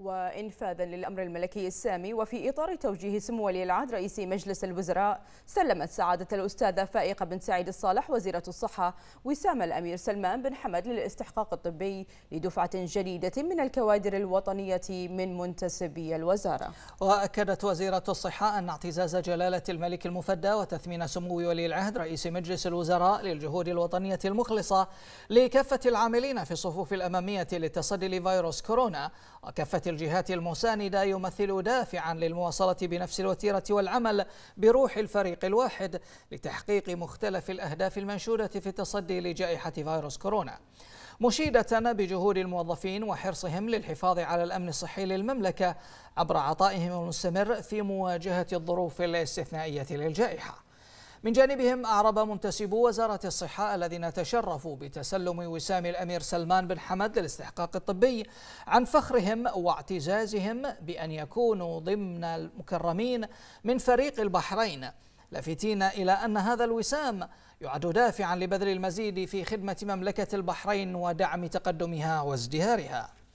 وإنفاذا للأمر الملكي السامي وفي إطار توجيه سمو ولي العهد رئيس مجلس الوزراء سلمت سعادة الأستاذة فائقة بن سعيد الصالح وزيرة الصحة وسام الأمير سلمان بن حمد للاستحقاق الطبي لدفعة جديدة من الكوادر الوطنية من منتسبي الوزارة وأكدت وزيرة الصحة أن اعتزاز جلالة الملك المفدى وتثمين سمو ولي العهد رئيس مجلس الوزراء للجهود الوطنية المخلصة لكافة العاملين في الصفوف الأمامية للتصدي لفيروس كورونا وكافة الجهات المساندة يمثل دافعا للمواصلة بنفس الوتيرة والعمل بروح الفريق الواحد لتحقيق مختلف الأهداف المنشودة في التصدي لجائحة فيروس كورونا مشيدة بجهود الموظفين وحرصهم للحفاظ على الأمن الصحي للمملكة عبر عطائهم المستمر في مواجهة الظروف الاستثنائية للجائحة من جانبهم أعرب منتسبو وزارة الصحة الذين تشرفوا بتسلم وسام الأمير سلمان بن حمد للاستحقاق الطبي عن فخرهم واعتزازهم بأن يكونوا ضمن المكرمين من فريق البحرين لافتين إلى أن هذا الوسام يعد دافعا لبذل المزيد في خدمة مملكة البحرين ودعم تقدمها وازدهارها